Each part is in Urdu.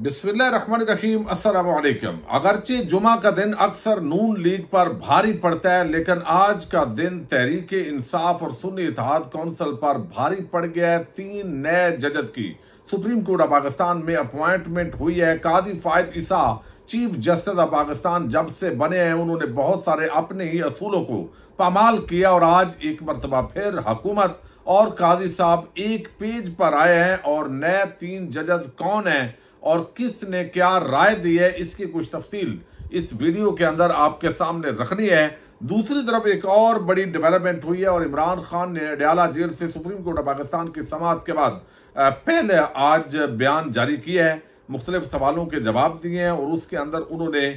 بسم اللہ الرحمن الرحیم السلام علیکم اگرچہ جمعہ کا دن اکثر نون لیگ پر بھاری پڑتا ہے لیکن آج کا دن تحریک انصاف اور سنی اتحاد کونسل پر بھاری پڑ گیا ہے تین نئے ججز کی سپریم کورٹ آف پاکستان میں اپوائنٹمنٹ ہوئی ہے Qazi Faez Isa chief justice of Pakistan جب سے بنے ہیں انہوں نے بہت سارے اپنے ہی اصولوں کو پامال کیا اور آج ایک مرتبہ پھر حکومت اور قاضی صاحب ایک پیج پر آئے ہیں اور نئے تین ججز کون ہیں اور کس نے کیا رائے دی ہے اس کی کچھ تفصیل اس ویڈیو کے اندر آپ کے سامنے رکھنی ہے دوسری طرف ایک اور بڑی ڈیولپمنٹ ہوئی ہے اور عمران خان نے اڈیالہ جیل سے سپریم کورٹ آف پاکستان کی سماعت کے بعد پہلے آج بیان جاری کیا ہے مختلف سوالوں کے جواب دیے ہیں اور اس کے اندر انہوں نے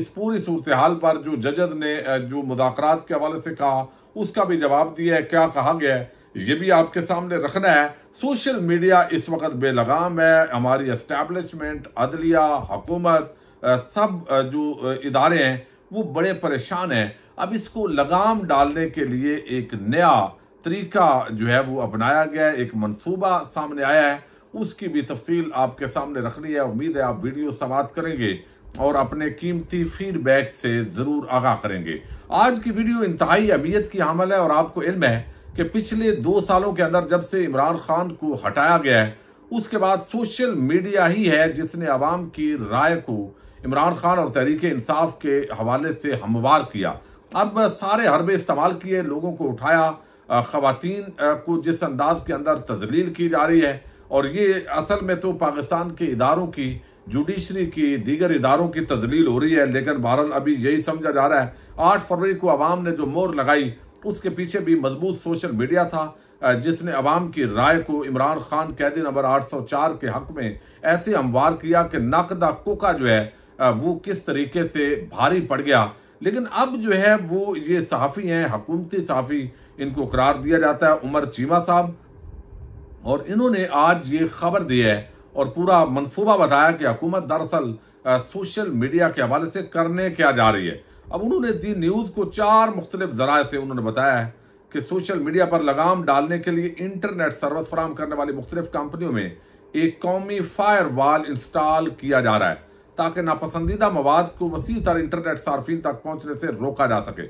اس پوری صورتحال پر جو ججز نے جو مذاکرات کے حوالے سے کہا اس کا بھی جواب دیا ہے کیا کہا گیا ہے یہ بھی آپ کے سامنے رکھنا ہے سوشل میڈیا اس وقت بے لگام ہے ہماری اسٹیبلشمنٹ عدلیہ حکومت سب جو ادارے ہیں وہ بڑے پریشان ہیں اب اس کو لگام ڈالنے کے لیے ایک نیا طریقہ جو ہے وہ اپنایا گیا ہے ایک منصوبہ سامنے آیا ہے اس کی بھی تفصیل آپ کے سامنے رکھنی ہے امید ہے آپ ویڈیو سوات کریں گے اور اپنے قیمتی فیڈ بیک سے ضرور آگاہ کریں گے آج کی ویڈیو انتہائی اہمیت کی حامل ہے اور آپ کو علم ہے کہ پچھلے دو سالوں کے اندر جب سے عمران خان کو ہٹایا گیا ہے اس کے بعد سوشل میڈیا ہی ہے جس نے عوام کی رائے کو عمران خان اور تحریک انصاف کے حوالے سے ہموار کیا اب سارے حربے استعمال کیے لوگوں کو اٹھایا خواتین کو جس انداز کے اندر تجلیل کی جا رہی ہے اور یہ اصل میں تو پاکستان کے اداروں کی جوڈیشری کی دیگر اداروں کی تجلیل ہو رہی ہے لیکن بہرحال ابھی یہی سمجھا جا رہا ہے آٹھ فروری کو عوام نے جو مور لگائی اس کے پیچھے بھی مضبوط سوشل میڈیا تھا جس نے عوام کی رائے کو عمران خان قیدی نمبر آٹھ سو چار کے حق میں ایسے ہموار کیا کہ ناقدہ کوکا جو ہے وہ کس طریقے سے بھاری پڑ گیا لیکن اب جو ہے وہ یہ صحافی ہیں حکومتی صحافی ان کو قرار دیا جاتا ہے عمر چیمہ صاحب اور انہوں نے آج یہ خبر دی ہے اور پورا منصوبہ بتایا کہ حکومت دراصل سوشل میڈیا کے حوالے سے کرنے کیا جا رہی ہے اب انہوں نے دی نیوز کو چار مختلف ذرائع سے انہوں نے بتایا ہے کہ سوشل میڈیا پر لگام ڈالنے کے لیے انٹرنیٹ سروس فراہم کرنے والی مختلف کمپنیوں میں ایک قومی فائر وال انسٹال کیا جا رہا ہے تاکہ ناپسندیدہ مواد کو وسیع تر انٹرنیٹ صارفین تک پہنچنے سے روکا جا سکے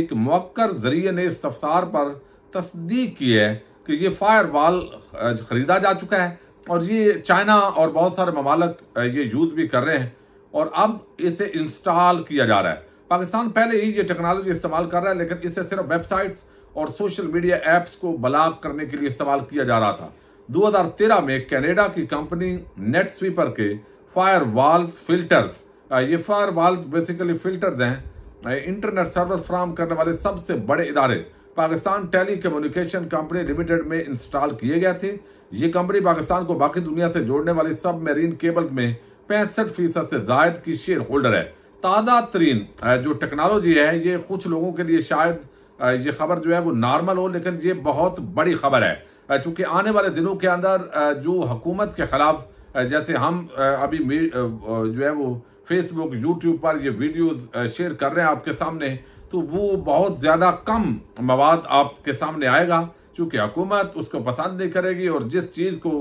ایک موکر ذریعے نے اس تفسار پر تصدیق کی ہے کہ یہ فائر وال خریدا جا چکا ہے اور یہ چائنا اور بہت سارے ممالک یہ یوز بھی کر رہے ہیں اور اب اسے انسٹال کیا جا رہا ہے پاکستان پہلے ہی یہ ٹیکنالوجی استعمال کر رہا ہے لیکن اسے صرف ویب سائٹس اور سوشل میڈیا ایپس کو بلاک کرنے کے لیے استعمال کیا جا رہا تھا دو ہزار تیرہ میں کینیڈا کی کمپنی نیٹ سویپر کے فائر والز فلٹرز یہ فائر والز بیسیکلی فلٹرز ہیں انٹرنیٹ سرور فراہم کرنے والے سب سے بڑے ادارے Pakistan telecommunication company limited میں انسٹال کیے گئے تھے یہ کمپنی پاکستان کو باقی دنیا سے جوڑنے والے سب میرین کیبلز میں پینسٹھ فیصد سے زائد کی شیئر ہولڈر ہے تازہ ترین جو ٹیکنالوجی ہے یہ کچھ لوگوں کے لیے شاید یہ خبر جو ہے وہ نارمل ہو لیکن یہ بہت بڑی خبر ہے چونکہ آنے والے دنوں کے اندر جو حکومت کے خلاف جیسے ہم ابھی جو ہے وہ فیس بک یوٹیوب پر یہ ویڈیوز شیئر کر رہے ہیں آپ کے سامنے تو وہ بہت زیادہ کم مواد آپ کے سامنے آئے گا چونکہ حکومت اس کو پسند نہیں کرے گی اور جس چیز کو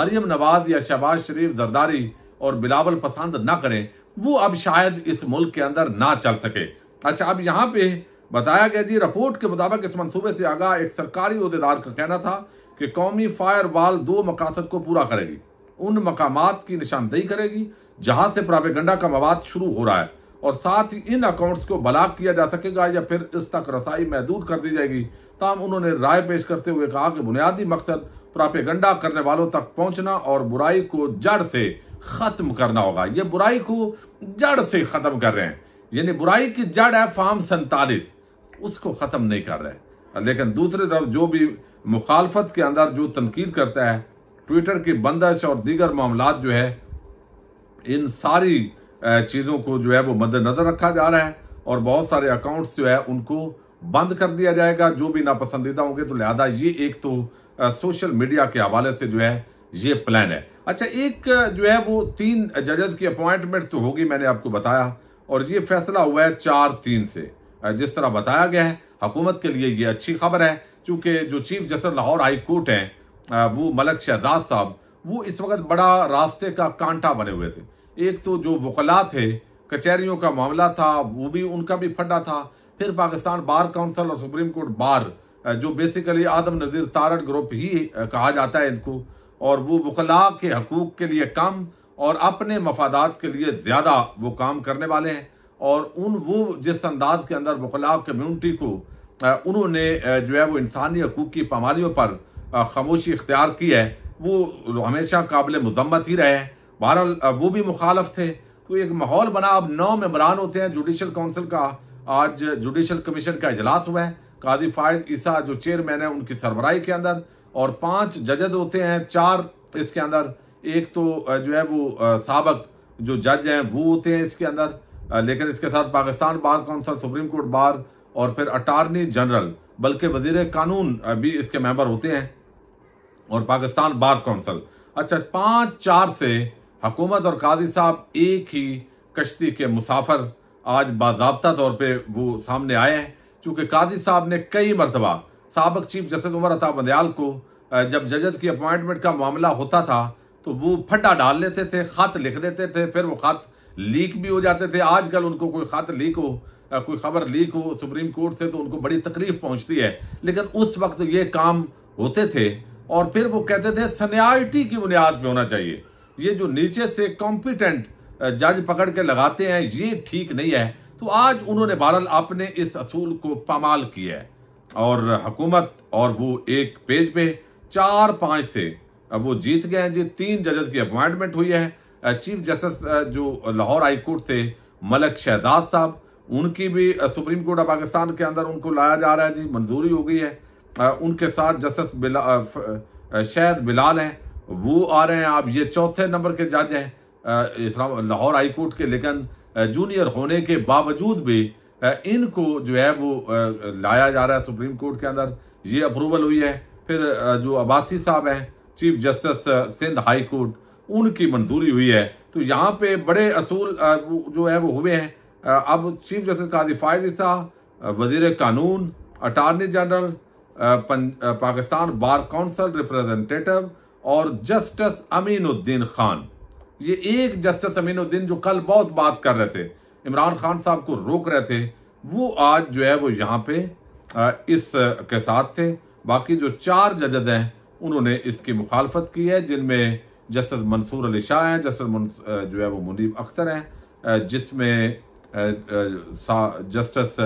مریم نواز یا شہباز شریف زرداری اور بلاول پسند نہ کریں وہ اب شاید اس ملک کے اندر نہ چل سکے اچھا اب یہاں پہ بتایا گیا جی رپورٹ کے مطابق اس منصوبے سے آگاہ ایک سرکاری عہدیدار کا کہنا تھا کہ قومی فائر وال دو مقاصد کو پورا کرے گی ان مقامات کی نشاندہی کرے گی جہاں سے پراپیگنڈا کا مواد شروع ہو رہا ہے اور ساتھ ہی ان اکاؤنٹس کو بلاک کیا جا سکے گا یا پھر اس تک رسائی محدود کر دی جائے گی تاہم انہوں نے رائے پیش کرتے ہوئے کہا کہ بنیادی مقصد پراپیگنڈا کرنے والوں تک پہنچنا اور برائی کو جڑ سے ختم کرنا ہوگا یہ برائی کو جڑ سے ختم کر رہے ہیں یعنی برائی کی جڑ ہے فام سنتالیس اس کو ختم نہیں کر رہے لیکن دوسرے طرف جو بھی مخالفت کے اندر جو تنقید کرتا ہے ٹویٹر کی بندش اور دیگر معاملات جو ہے ان ساری چیزوں کو جو ہے وہ مد نظر رکھا جا رہا ہے اور بہت سارے اکاؤنٹس جو ہے ان کو بند کر دیا جائے گا جو بھی ناپسندیدہ ہوں گے تو لہذا یہ ایک تو سوشل میڈیا کے حوالے سے جو ہے یہ پلان ہے اچھا ایک جو ہے وہ تین ججز کی اپوائنٹمنٹ تو ہوگی میں نے آپ کو بتایا اور یہ فیصلہ ہوا ہے چار تین سے جس طرح بتایا گیا ہے حکومت کے لیے یہ اچھی خبر ہے چونکہ جو chief justice Lahore high court ہیں وہ ملک شہزاد صاحب وہ اس وقت بڑا راستے کا کانٹا بنے ہوئے تھے ایک تو جو وکلا تھے کچہریوں کا معاملہ تھا وہ بھی ان کا بھی پھڈا تھا پھر پاکستان بار کاؤنسل اور سپریم کورٹ بار جو بیسیکلی آدم نذیر تارٹ گروپ ہی کہا جاتا ہے ان کو اور وہ وکلا کے حقوق کے لیے کم اور اپنے مفادات کے لیے زیادہ وہ کام کرنے والے ہیں اور ان وہ جس انداز کے اندر وکلا کمیونٹی کو انہوں نے جو ہے وہ انسانی حقوق کی پامالیوں پر خاموشی اختیار کی ہے وہ ہمیشہ قابل مذمت ہی رہے ہیں بہرحال وہ بھی مخالف تھے تو ایک ماحول بنا اب نو ممبران ہوتے ہیں جوڈیشل کونسل کا آج جوڈیشل کمیشن کا اجلاس ہوا ہے قاضی فائد عیسیٰ جو چیئرمین ہے ان کی سربراہی کے اندر اور پانچ ججز ہوتے ہیں چار اس کے اندر ایک تو جو ہے وہ سابق جو جج ہیں وہ ہوتے ہیں اس کے اندر لیکن اس کے ساتھ Pakistan bar council supreme court bar اور پھر اٹارنی جنرل بلکہ وزیر قانون بھی اس کے ممبر ہوتے ہیں اور پاکستان بار کونسل اچھا پانچ چار سے حکومت اور قاضی صاحب ایک ہی کشتی کے مسافر آج باضابطہ طور پہ وہ سامنے آئے ہیں چونکہ قاضی صاحب نے کئی مرتبہ سابق چیف جسٹس عمر عطا بندیال کو جب ججز کی اپوائنٹمنٹ کا معاملہ ہوتا تھا تو وہ پھٹا ڈال لیتے تھے خط لکھ دیتے تھے پھر وہ خط لیک بھی ہو جاتے تھے آج کل ان کو کوئی خط لیک ہو کوئی خبر لیک ہو سپریم کورٹ سے تو ان کو بڑی تکلیف پہنچتی ہے لیکن اس وقت یہ کام ہوتے تھے اور پھر وہ کہتے تھے سنیارٹی کی بنیاد پہ ہونا چاہیے یہ جو نیچے سے کمپیٹنٹ جج پکڑ کے لگاتے ہیں یہ ٹھیک نہیں ہے تو آج انہوں نے بہرحال اپنے اس اصول کو پامال کیا ہے اور حکومت اور وہ ایک پیج پہ چار پانچ سے وہ جیت گئے ہیں جی تین ججز کی اپوائنٹمنٹ ہوئی ہے چیف جسٹس جو لاہور ہائی کورٹ تھے ملک شہداد صاحب ان کی بھی سپریم کورٹ آف پاکستان کے اندر ان کو لایا جا رہا ہے جی منظوری ہو گئی ہے ان کے ساتھ جسٹس بلا شہد بلال ہیں وہ آ رہے ہیں آپ یہ چوتھے نمبر کے جج ہیں اسلام لاہور ہائی کورٹ کے لیکن جونیئر ہونے کے باوجود بھی ان کو جو ہے وہ لایا جا رہا ہے سپریم کورٹ کے اندر یہ اپروول ہوئی ہے پھر جو عباسی صاحب ہیں chief justice Sindh high court ان کی منظوری ہوئی ہے تو یہاں پہ بڑے اصول جو ہے وہ ہوئے ہیں اب چیف جسٹس قاضی فائد صاحب وزیر قانون attorney general Pakistan bar council representative اور جسٹس امین الدین خان یہ ایک جسٹس امین الدین جو کل بہت بات کر رہے تھے عمران خان صاحب کو روک رہے تھے وہ آج جو ہے وہ یہاں پہ اس کے ساتھ تھے باقی جو چار ججز ہیں انہوں نے اس کی مخالفت کی ہے جن میں جسٹس منصور علی شاہ ہیں جسٹس جو ہے وہ منیب اختر ہیں جس میں جسٹس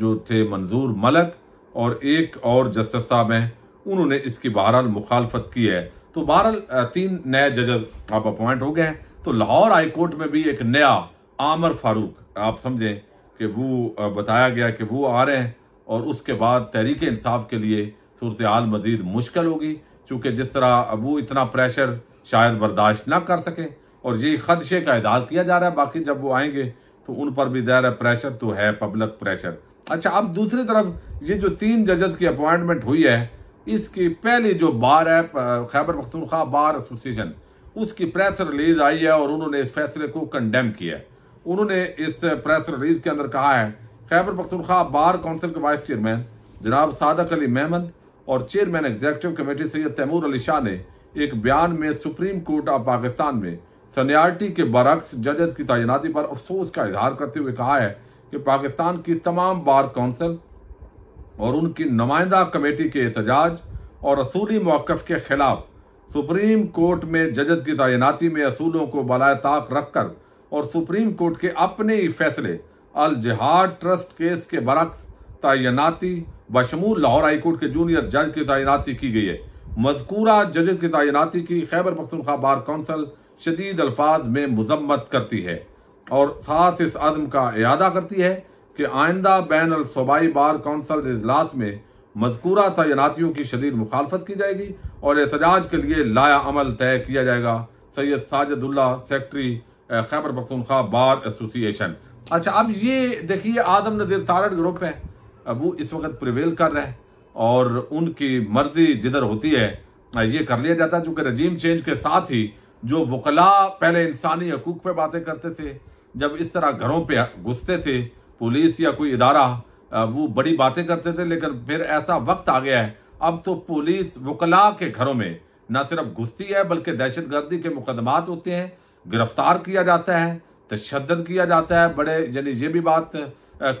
جو تھے منظور ملک اور ایک اور جسٹس صاحب ہیں انہوں نے اس کی بہرحال مخالفت کی ہے تو بہرحال تین نئے ججز آپ اپوائنٹ ہو گئے ہیں تو لاہور ہائی کورٹ میں بھی ایک نیا عامر فاروق آپ سمجھیں کہ وہ بتایا گیا کہ وہ آ رہے ہیں اور اس کے بعد تحریک انصاف کے لیے صورتحال مزید مشکل ہوگی چونکہ جس طرح وہ اتنا پریشر شاید برداشت نہ کر سکیں اور یہ خدشے کا اعداد کیا جا رہا ہے باقی جب وہ آئیں گے تو ان پر بھی ظاہر پریشر تو ہے پبلک پریشر اچھا اب دوسری طرف یہ جو تین ججز کی اپوائنٹمنٹ ہوئی ہے اس کی پہلی جو بار ہے خیبر پختونخوا بار ایسوسیشن اس کی پریس ریلیز آئی ہے اور انہوں نے اس فیصلے کو کنڈیم کیا ہے انہوں نے اس پریس ریلیز کے اندر کہا ہے خیبر پختونخوا بار کونسل کے وائس چیئرمین جناب صادق علی محمد اور chairman executive committee Syed Taimur Ali Shah نے ایک بیان میں سپریم کورٹ آف پاکستان میں سنیارٹی کے برعکس ججز کی تعیناتی پر افسوس کا اظہار کرتے ہوئے کہا ہے کہ پاکستان کی تمام بار کونسل اور ان کی نمائندہ کمیٹی کے احتجاج اور اصولی موقف کے خلاف سپریم کورٹ میں ججز کی تعیناتی میں اصولوں کو بالائے طاق رکھ کر اور سپریم کورٹ کے اپنے ہی فیصلے الجہاد ٹرسٹ کیس کے برعکس تعیناتی بشمول لاہور ہائی کورٹ کے جونیئر جج کی تعیناتی کی گئی ہے مذکورہ ججز کی تعیناتی کی خیبر پختونخوا بار کونسل شدید الفاظ میں مذمت کرتی ہے اور ساتھ اس عزم کا اعادہ کرتی ہے کہ آئندہ بین الصوبائی بار کونسل اجلاس میں مذکورہ تعیناتیوں کی شدید مخالفت کی جائے گی اور احتجاج کے لیے لایا عمل طے کیا جائے گا Syed Sajidullah secretary Khyber Pakhtunkhwa bar association اچھا اب یہ دیکھیے آدم نظیر تارڈ گروپ ہے وہ اس وقت پریویل کر رہا ہے اور ان کی مرضی جدھر ہوتی ہے یہ کر لیا جاتا ہے چونکہ رجیم چینج کے ساتھ ہی جو وکلاء پہلے انسانی حقوق پہ باتیں کرتے تھے جب اس طرح گھروں پہ گھستے تھے پولیس یا کوئی ادارہ وہ بڑی باتیں کرتے تھے لیکن پھر ایسا وقت آ گیا ہے اب تو پولیس وکلاء کے گھروں میں نہ صرف گھستی ہے بلکہ دہشت گردی کے مقدمات ہوتے ہیں گرفتار کیا جاتا ہے تشدد کیا جاتا ہے بڑے یعنی یہ بھی بات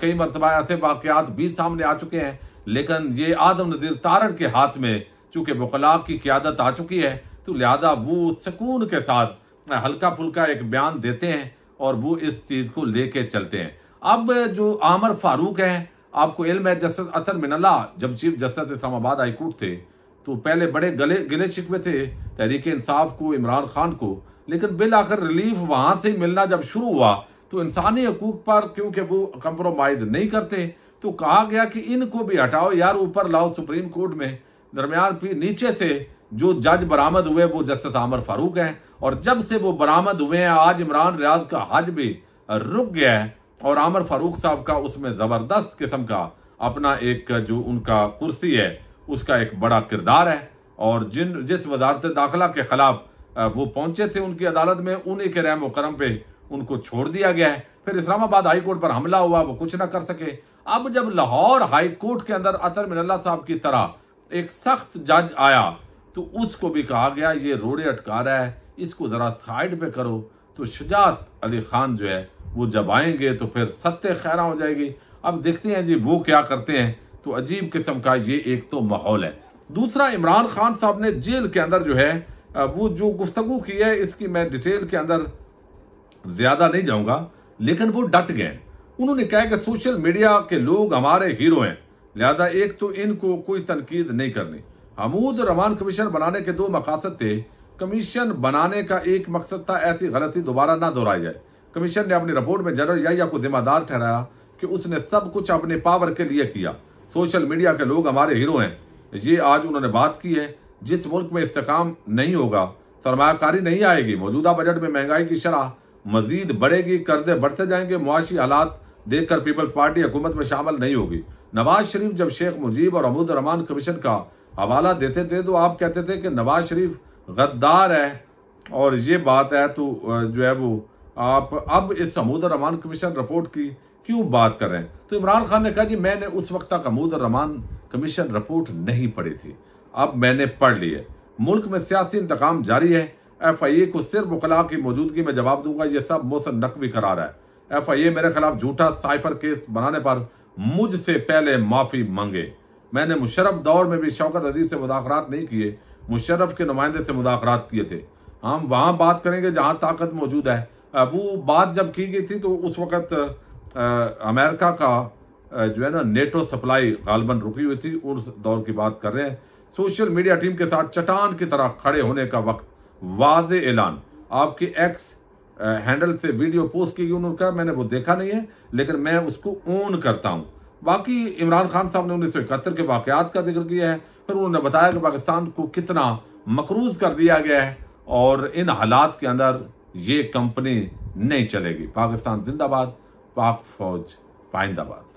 کئی مرتبہ ایسے واقعات بھی سامنے آ چکے ہیں لیکن یہ آدم نذیر تارڑ کے ہاتھ میں چونکہ وکلاب کی قیادت آ چکی ہے تو لہذا وہ سکون کے ساتھ ہلکا پھلکا ایک بیان دیتے ہیں اور وہ اس چیز کو لے کے چلتے ہیں اب جو عامر فاروق ہے آپ کو علم ہے جسٹس اثر من اللہ جب چیف جسٹس اسلام آباد ہائی کورٹ تھے تو پہلے بڑے گلے گلے شکوے تھے تحریک انصاف کو عمران خان کو لیکن بالآخر ریلیف وہاں سے ملنا جب شروع ہوا تو انسانی حقوق پر کیونکہ وہ کمپرومائز نہیں کرتے تو کہا گیا کہ ان کو بھی ہٹاؤ یار اوپر لاؤ سپریم کورٹ میں درمیان پھر نیچے سے جو جج برامد ہوئے وہ جسٹس عامر فاروق ہے اور جب سے وہ برآمد ہوئے ہیں آج عمران ریاض کا حج بھی رک گیا ہے اور عامر فاروق صاحب کا اس میں زبردست قسم کا اپنا ایک جو ان کا کرسی ہے اس کا ایک بڑا کردار ہے اور جن جس وزارت داخلہ کے خلاف وہ پہنچے تھے ان کی عدالت میں انہی کے رحم و کرم پہ ان کو چھوڑ دیا گیا ہے پھر اسلام آباد ہائی کورٹ پر حملہ ہوا وہ کچھ نہ کر سکے اب جب لاہور ہائی کورٹ کے اندر اطر اللہ صاحب کی طرح ایک سخت جج آیا تو اس کو بھی کہا گیا یہ روڑے اٹکا رہا ہے اس کو ذرا سائڈ پہ کرو تو شجاعت علی خان جو ہے وہ جب آئیں گے تو پھر ستے خیرہ ہو جائے گی اب دیکھتے ہیں جی وہ کیا کرتے ہیں تو عجیب قسم کا یہ ایک تو ماحول ہے دوسرا عمران خان صاحب نے جیل کے اندر جو ہے وہ جو گفتگو کی ہے اس کی میں ڈیٹیل کے اندر زیادہ نہیں جاؤں گا لیکن وہ ڈٹ گئے انہوں نے کہا کہ سوشل میڈیا کے لوگ ہمارے ہیرو ہیں لہذا ایک تو ان کو کوئی تنقید نہیں کرنی حمود کمیشن بنانے کے دو مقاصد تھے کمیشن بنانے کا ایک مقصد تھا ایسی غلطی دوبارہ نہ دہرائی جائے کمیشن نے اپنی رپورٹ میں جنرل الیہ کو ذمہ دار ٹھہرایا کہ اس نے سب کچھ اپنے پاور کے لیے کیا سوشل میڈیا کے لوگ ہمارے ہیرو ہیں یہ آج انہوں نے بات کی ہے جس ملک میں استحکام نہیں ہوگا سرمایہ کاری نہیں آئے گی موجودہ بجٹ میں مہنگائی کی شرح مزید بڑھے گی قرضے بڑھتے جائیں گے معاشی حالات دیکھ کر پیپلز پارٹی حکومت میں شامل نہیں ہوگی نواز شریف جب شیخ مجیب اور عمود الرحمان کمیشن کا حوالہ دیتے تھے تو آپ کہتے تھے کہ نواز شریف غدار ہے اور یہ بات ہے تو جو ہے وہ آپ اب اس عمود الرحمان کمیشن رپورٹ کی کیوں بات کر رہے ہیں تو عمران خان نے کہا جی میں نے اس وقت تک عمود الرحمان کمیشن رپورٹ نہیں پڑھی تھی اب میں نے پڑھ لی ہے ملک میں سیاسی انتقام جاری ہے ایف آئی اے کو صرف وکلاء کی موجودگی میں جواب دوں گا یہ سب موسن نقوی قرار ہے ایف آئی اے میرے خلاف جھوٹا سائفر کیس بنانے پر مجھ سے پہلے معافی مانگے میں نے مشرف دور میں بھی شوکت عزیز سے مذاکرات نہیں کیے مشرف کے نمائندے سے مذاکرات کیے تھے ہم وہاں بات کریں گے جہاں طاقت موجود ہے وہ بات جب کی گئی تھی تو اس وقت امریکہ کا جو ہے نا نیٹو سپلائی غالباً رکی ہوئی تھی اس دور کی بات کر رہے ہیں سوشل میڈیا ٹیم کے ساتھ چٹان کی طرح کھڑے ہونے کا وقت واضح اعلان آپ کی ایکس ہینڈل سے ویڈیو پوسٹ کی گئی نے کہا میں نے وہ دیکھا نہیں ہے لیکن میں اس کو اون کرتا ہوں باقی عمران خان صاحب نے انیس سو اکہتر کے واقعات کا ذکر کیا ہے پھر انہوں نے بتایا کہ پاکستان کو کتنا مقروض کر دیا گیا ہے اور ان حالات کے اندر یہ کمپنی نہیں چلے گی پاکستان زندہ باد پاک فوج پائندہ باد